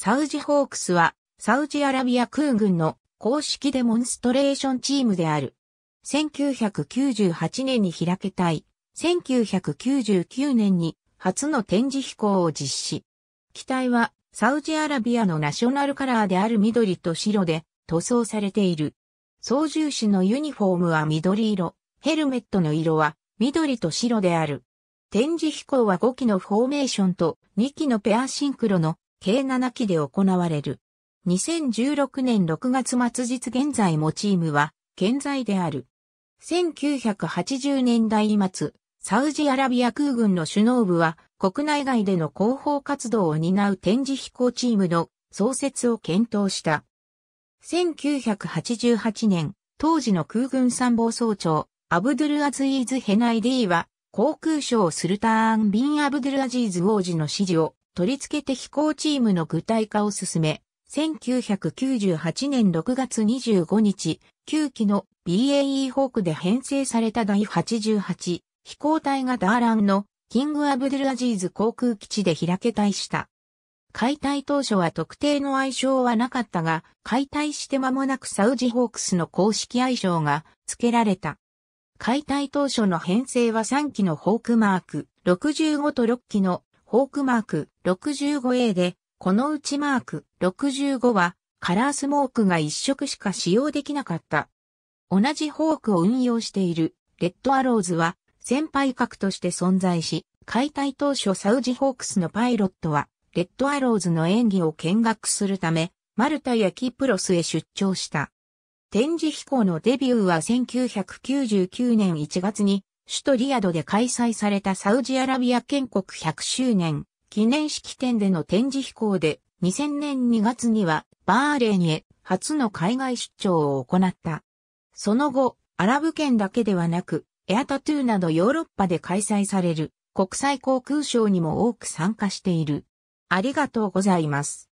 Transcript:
サウジホークスは、サウジアラビア空軍の公式デモンストレーションチームである。1998年に開けたい、1999年に初の展示飛行を実施。機体は、サウジアラビアのナショナルカラーである緑と白で塗装されている。操縦士のユニフォームは緑色、ヘルメットの色は緑と白である。展示飛行は5機のフォーメーションと2機のペアシンクロの計7期で行われる。2016年6月末日現在もチームは健在である。1980年代末、サウジアラビア空軍の首脳部は国内外での広報活動を担う展示飛行チームの創設を検討した。1988年、当時の空軍参謀総長、アブドゥルアズイーズ・ヘナイディは、航空省スルターン・ビン・アブドゥルアジーズ王子の指示を取り付けて飛行チームの具体化を進め、1998年6月25日、9機の BAE ホークで編成された第88飛行隊がダーランのキング・アブドゥル・アジーズ航空基地で開けたいした。解体当初は特定の愛称はなかったが、解体して間もなくサウジホークスの公式愛称が付けられた。解体当初の編成は3機のホークマーク65と6機のホークマーク 65A で、このうちマーク65はカラースモークが一色しか使用できなかった。同じホークを運用しているレッドアローズは先輩格として存在し、解体当初サウジホークスのパイロットはレッドアローズの演技を見学するため、マルタやキプロスへ出張した。展示飛行のデビューは1999年1月に首都リヤドで開催されたサウジアラビア建国100周年記念式典での展示飛行で2000年2月にはバーレーニへ初の海外出張を行った。その後、アラブ圏だけではなく、エアタトゥーなどヨーロッパで開催される国際航空ショーにも多く参加している。ありがとうございます。